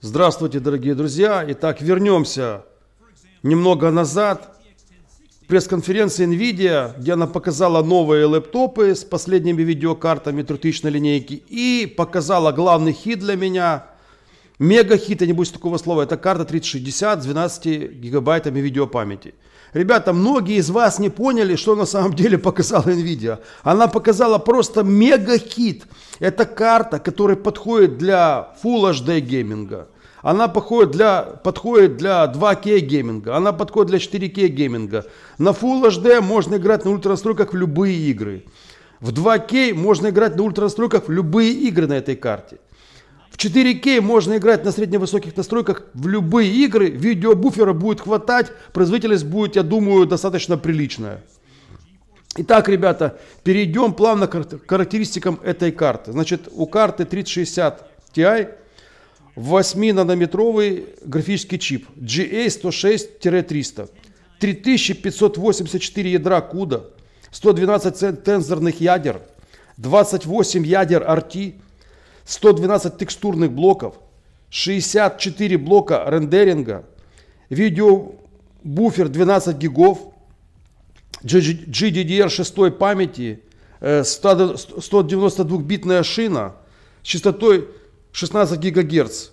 Здравствуйте, дорогие друзья. Итак, вернемся немного назад. Пресс-конференции NVIDIA, где она показала новые лэптопы с последними видеокартами 3000 линейки и показала главный хит для меня. Мега хит, я не буду такого слова, это карта 3060 с 12 гигабайтами видеопамяти. Ребята, многие из вас не поняли, что на самом деле показала Nvidia. Она показала просто мега-хит. Это карта, которая подходит для Full HD гейминга. Она подходит для, подходит для 2К гейминга, она подходит для 4К гейминга. На Full HD можно играть на ультрастройках в любые игры. В 2К можно играть на ультрастройках в любые игры на этой карте. 4К можно играть на средневысоких настройках в любые игры, видеобуфера будет хватать, производительность будет, я думаю, достаточно приличная. Итак, ребята, перейдем плавно к характеристикам этой карты. Значит, у карты 3060 Ti 8-нанометровый графический чип GA106-300, 3584 ядра CUDA, 112 тензорных ядер, 28 ядер RT, 112 текстурных блоков, 64 блока рендеринга, видеобуфер 12 гигов, GDDR 6 памяти, 192-битная э, шина с частотой 16 ГГц,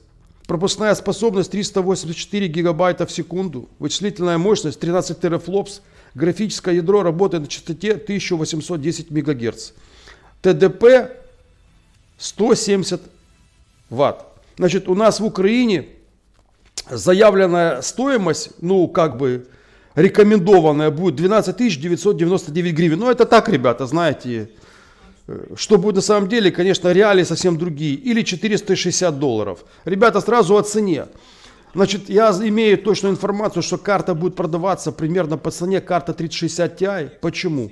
пропускная способность 384 ГБ в секунду, вычислительная мощность 13 терафлопс, графическое ядро работает на частоте 1810 МГц. ТДП 170 ватт. Значит, у нас в Украине заявленная стоимость, ну, как бы, рекомендованная будет 12 999 гривен. Ну, это так, ребята, знаете, э, что будет на самом деле, конечно, реалии совсем другие. Или 460 долларов. Ребята, сразу о цене. Значит, я имею точную информацию, что карта будет продаваться примерно по цене карта 3060 Ti. Почему?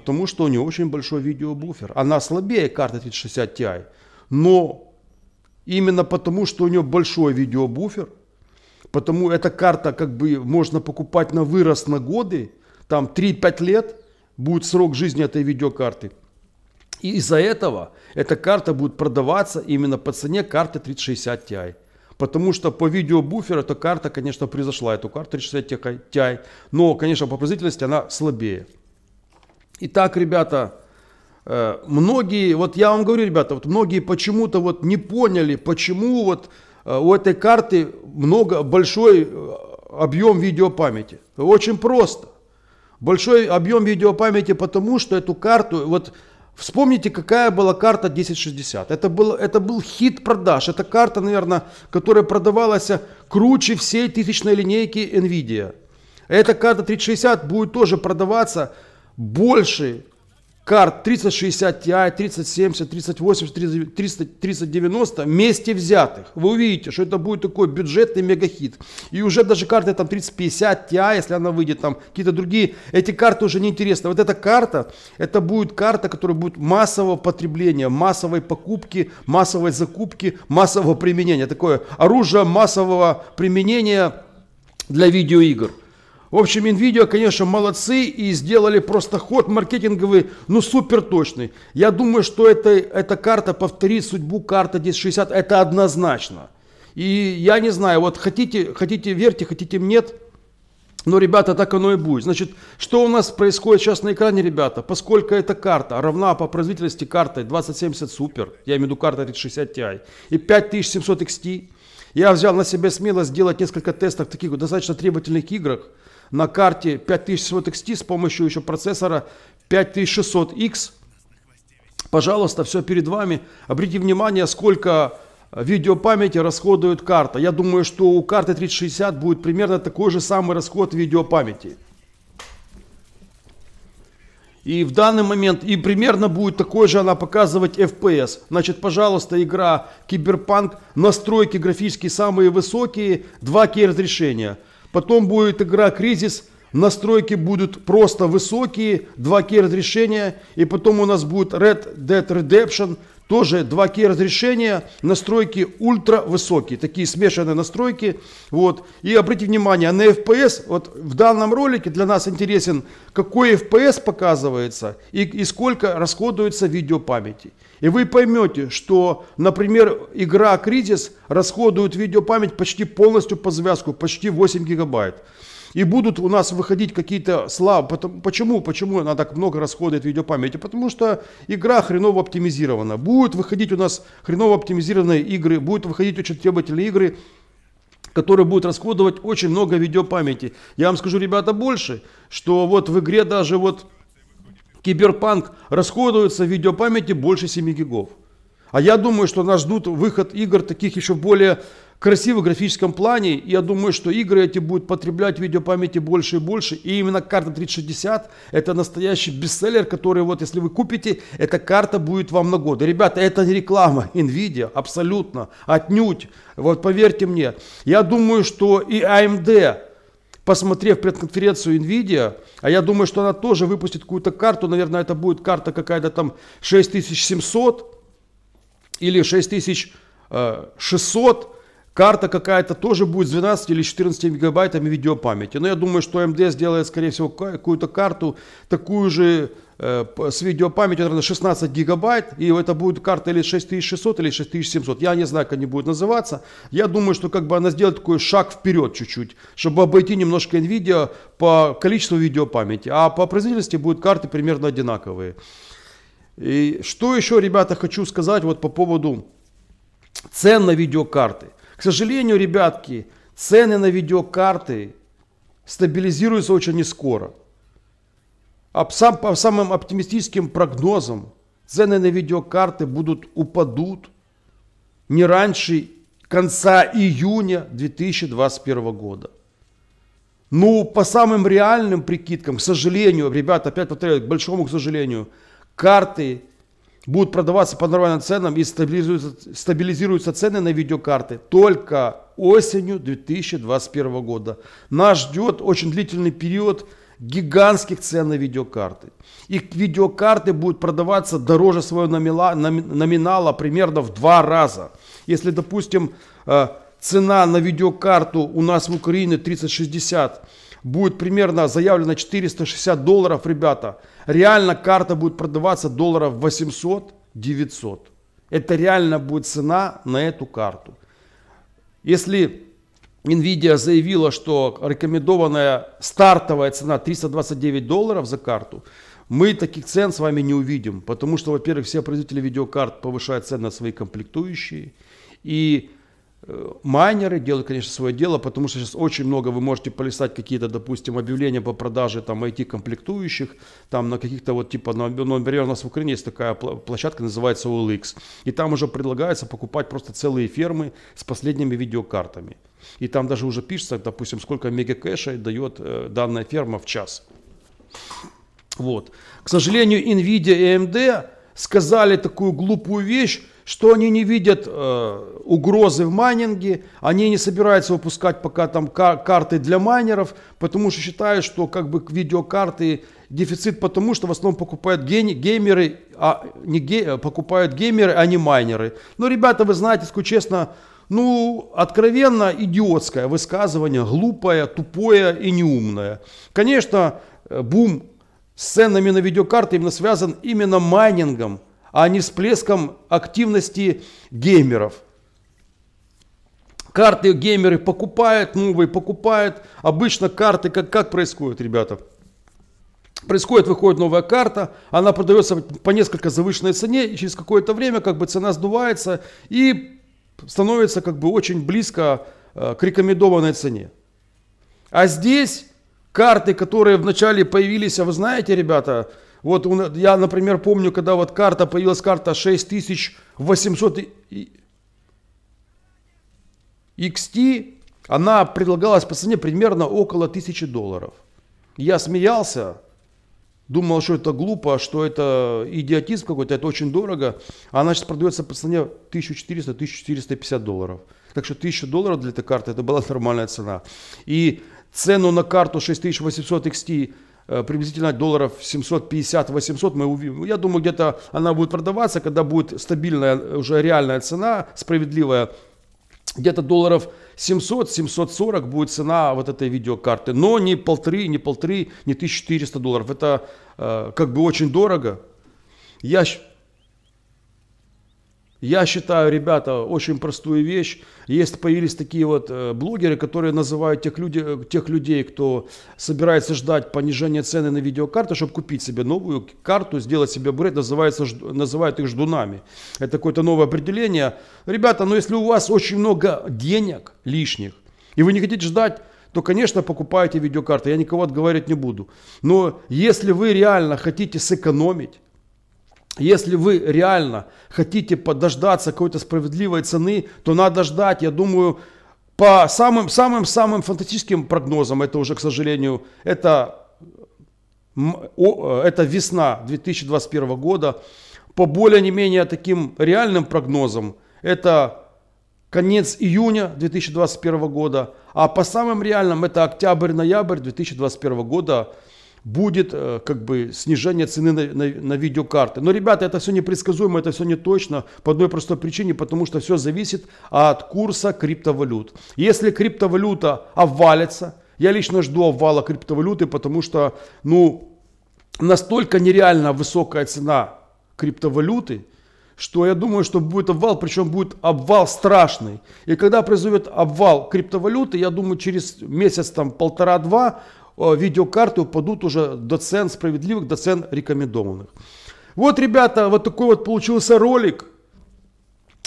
потому что у нее очень большой видеобуфер. Она слабее карты 3060 Ti, но именно потому, что у нее большой видеобуфер, потому эта карта как бы можно покупать на вырос на годы, там 3-5 лет будет срок жизни этой видеокарты. И из-за этого эта карта будет продаваться именно по цене карты 3060 Ti. Потому что по видеобуферу эта карта, конечно, превзошла эту карту 3060 Ti, но, конечно, по производительности она слабее. Итак, ребята, э, многие, вот я вам говорю, ребята, вот многие почему-то вот не поняли, почему вот э, у этой карты много, большой э, объем видеопамяти. Очень просто. Большой объем видеопамяти, потому что эту карту, вот Вспомните, какая была карта 1060. Это был, это был хит продаж. Это карта, наверное, которая продавалась круче всей тысячной линейки NVIDIA. Эта карта 3060 будет тоже продаваться больше карт 3060 Ti, 3070, 3080, 30, 3090 вместе взятых. Вы увидите, что это будет такой бюджетный мегахит. И уже даже карты там 3050 Ti, если она выйдет, там какие-то другие, эти карты уже не интересны. Вот эта карта, это будет карта, которая будет массового потребления, массовой покупки, массовой закупки, массового применения. Такое оружие массового применения для видеоигр. В общем, Nvidia, конечно, молодцы и сделали просто ход маркетинговый, ну супер точный. Я думаю, что это, эта карта повторит судьбу карты 1060, это однозначно. И я не знаю, вот хотите, хотите верьте, хотите нет, но, ребята, так оно и будет. Значит, что у нас происходит сейчас на экране, ребята? Поскольку эта карта равна по производительности картой 2070 Super, я имею в виду карта 3060 Ti, и 5700 XT, я взял на себя смело сделать несколько тестов в таких достаточно требовательных играх, на карте 5000 XT с помощью еще процессора 5600X. Пожалуйста, все перед вами. Обратите внимание, сколько э, видеопамяти расходует карта. Я думаю, что у карты 3060 будет примерно такой же самый расход видеопамяти. И в данный момент, и примерно будет такой же она показывать FPS. Значит, пожалуйста, игра Киберпанк, настройки графические самые высокие, 2К разрешения. Потом будет игра кризис, настройки будут просто высокие, 2К разрешения, и потом у нас будет Red Dead Redemption – тоже 2К разрешения, настройки ультра высокие такие смешанные настройки. Вот. И обратите внимание, а на FPS, вот в данном ролике для нас интересен, какой FPS показывается и, и сколько расходуется видеопамяти. И вы поймете, что, например, игра Кризис расходует видеопамять почти полностью по связку почти 8 гигабайт. И будут у нас выходить какие-то слабые. Почему? Почему она так много расходует видеопамяти? Потому что игра хреново оптимизирована. Будут выходить у нас хреново оптимизированные игры, будут выходить очень требовательные игры, которые будут расходовать очень много видеопамяти. Я вам скажу, ребята, больше, что вот в игре даже вот Киберпанк расходуется в видеопамяти больше 7 гигов. А я думаю, что нас ждут выход игр таких еще более красиво в графическом плане. Я думаю, что игры эти будут потреблять видеопамяти больше и больше. И именно карта 3060 это настоящий бестселлер, который вот если вы купите, эта карта будет вам на годы. Ребята, это не реклама Nvidia, абсолютно, отнюдь. Вот поверьте мне, я думаю, что и AMD посмотрев предконференцию NVIDIA, а я думаю, что она тоже выпустит какую-то карту, наверное, это будет карта какая-то там 6700 или 6600, Карта какая-то тоже будет с 12 или 14 мегабайтами видеопамяти. Но я думаю, что AMD сделает, скорее всего, какую-то карту такую же э, с видеопамятью, наверное, 16 гигабайт. И это будет карта или 6600, или 6700. Я не знаю, как они будут называться. Я думаю, что как бы она сделает такой шаг вперед чуть-чуть, чтобы обойти немножко NVIDIA по количеству видеопамяти. А по производительности будут карты примерно одинаковые. И что еще, ребята, хочу сказать вот по поводу цен на видеокарты. К сожалению, ребятки, цены на видеокарты стабилизируются очень нескоро. А сам, по самым оптимистическим прогнозам, цены на видеокарты будут упадут не раньше конца июня 2021 года. Ну, по самым реальным прикидкам, к сожалению, ребята, опять повторяю, к большому к сожалению, карты будут продаваться по нормальным ценам и стабилизируются, стабилизируются цены на видеокарты только осенью 2021 года. Нас ждет очень длительный период гигантских цен на видеокарты. И видеокарты будут продаваться дороже своего номинала, номинала примерно в два раза. Если, допустим, э, цена на видеокарту у нас в Украине 3060 будет примерно заявлено 460 долларов, ребята. Реально карта будет продаваться долларов 800-900. Это реально будет цена на эту карту. Если Nvidia заявила, что рекомендованная стартовая цена 329 долларов за карту, мы таких цен с вами не увидим, потому что, во-первых, все производители видеокарт повышают цены на свои комплектующие, и Э, майнеры делают, конечно, свое дело, потому что сейчас очень много вы можете полистать какие-то, допустим, объявления по продаже там IT-комплектующих, там на каких-то вот типа, ну, например, у нас в Украине есть такая площадка, называется OLX, и там уже предлагается покупать просто целые фермы с последними видеокартами. И там даже уже пишется, допустим, сколько мегакэша дает э, данная ферма в час. Вот. К сожалению, NVIDIA и AMD сказали такую глупую вещь, что они не видят э, угрозы в майнинге, они не собираются выпускать пока там кар карты для майнеров, потому что считают, что как бы видеокарты дефицит потому, что в основном покупают гей геймеры, а не гей э, покупают геймеры, а не майнеры. Но, ну, ребята, вы знаете, скажу честно, ну, откровенно идиотское высказывание, глупое, тупое и неумное. Конечно, э, бум с ценами на видеокарты именно связан именно майнингом, а не всплеском активности геймеров. Карты геймеры покупают, новые покупают. Обычно карты, как, как происходит, ребята? Происходит, выходит новая карта, она продается по несколько завышенной цене, и через какое-то время как бы цена сдувается и становится как бы очень близко э, к рекомендованной цене. А здесь карты, которые вначале появились, а вы знаете, ребята, вот я, например, помню, когда вот карта появилась, карта 6800 XT, она предлагалась по цене примерно около 1000 долларов. Я смеялся, думал, что это глупо, что это идиотизм какой-то, это очень дорого. Она сейчас продается по цене 1400-1450 долларов. Так что 1000 долларов для этой карты это была нормальная цена. И цену на карту 6800 XT Э, приблизительно долларов 750-800 мы увидим. Ну, я думаю, где-то она будет продаваться, когда будет стабильная уже реальная цена, справедливая. Где-то долларов 700-740 будет цена вот этой видеокарты. Но не полторы, не полторы, не 1400 долларов. Это э, как бы очень дорого. Я я считаю, ребята, очень простую вещь. Есть появились такие вот э, блогеры, которые называют тех, люди, э, тех людей, кто собирается ждать понижения цены на видеокарты, чтобы купить себе новую карту, сделать себе бред, называется, называют их ждунами. Это какое-то новое определение. Ребята, но ну если у вас очень много денег лишних, и вы не хотите ждать, то, конечно, покупайте видеокарты. Я никого отговаривать не буду. Но если вы реально хотите сэкономить, если вы реально хотите дождаться какой-то справедливой цены, то надо ждать, я думаю, по самым-самым-самым фантастическим прогнозам, это уже, к сожалению, это, это весна 2021 года, по более не менее таким реальным прогнозам, это конец июня 2021 года, а по самым реальным это октябрь-ноябрь 2021 года, будет э, как бы снижение цены на, на, на видеокарты. Но, ребята, это все непредсказуемо, это все не точно по одной простой причине, потому что все зависит от курса криптовалют. Если криптовалюта обвалится, я лично жду обвала криптовалюты, потому что ну, настолько нереально высокая цена криптовалюты, что я думаю, что будет обвал, причем будет обвал страшный. И когда произойдет обвал криптовалюты, я думаю, через месяц, там, полтора-два, Э, видеокарты упадут уже до цен справедливых, до цен рекомендованных. Вот, ребята, вот такой вот получился ролик.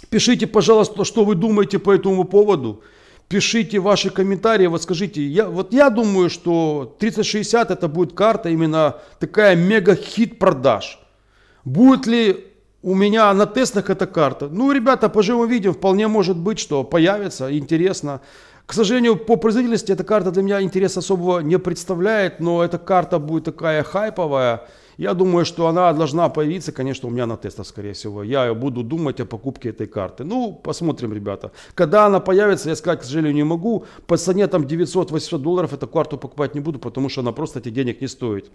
Пишите, пожалуйста, что вы думаете по этому поводу. Пишите ваши комментарии, вот скажите, я, вот я думаю, что 3060 это будет карта именно такая мега хит продаж. Будет ли у меня на тестах эта карта? Ну, ребята, поживем видим, вполне может быть, что появится, интересно. К сожалению, по производительности эта карта для меня интереса особого не представляет, но эта карта будет такая хайповая. Я думаю, что она должна появиться, конечно, у меня на тестах, скорее всего. Я буду думать о покупке этой карты. Ну, посмотрим, ребята. Когда она появится, я сказать, к сожалению, не могу. По цене там 900-800 долларов эту карту покупать не буду, потому что она просто этих денег не стоит.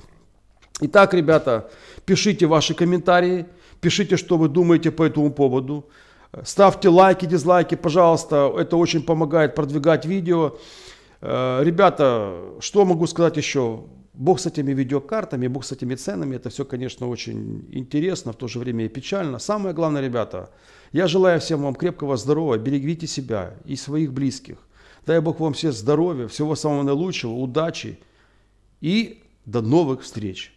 Итак, ребята, пишите ваши комментарии, пишите, что вы думаете по этому поводу. Ставьте лайки, дизлайки, пожалуйста. Это очень помогает продвигать видео. Э, ребята, что могу сказать еще? Бог с этими видеокартами, бог с этими ценами. Это все, конечно, очень интересно, в то же время и печально. Самое главное, ребята, я желаю всем вам крепкого здоровья. Берегите себя и своих близких. Дай Бог вам все здоровья, всего самого наилучшего, удачи и до новых встреч.